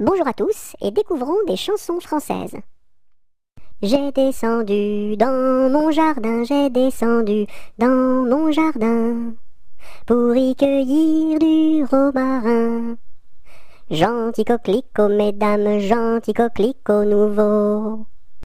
Bonjour à tous et découvrons des chansons françaises. J'ai descendu dans mon jardin, j'ai descendu dans mon jardin pour y cueillir du romarin. Gentil coquelicot, mesdames, gentil coquelicot nouveau.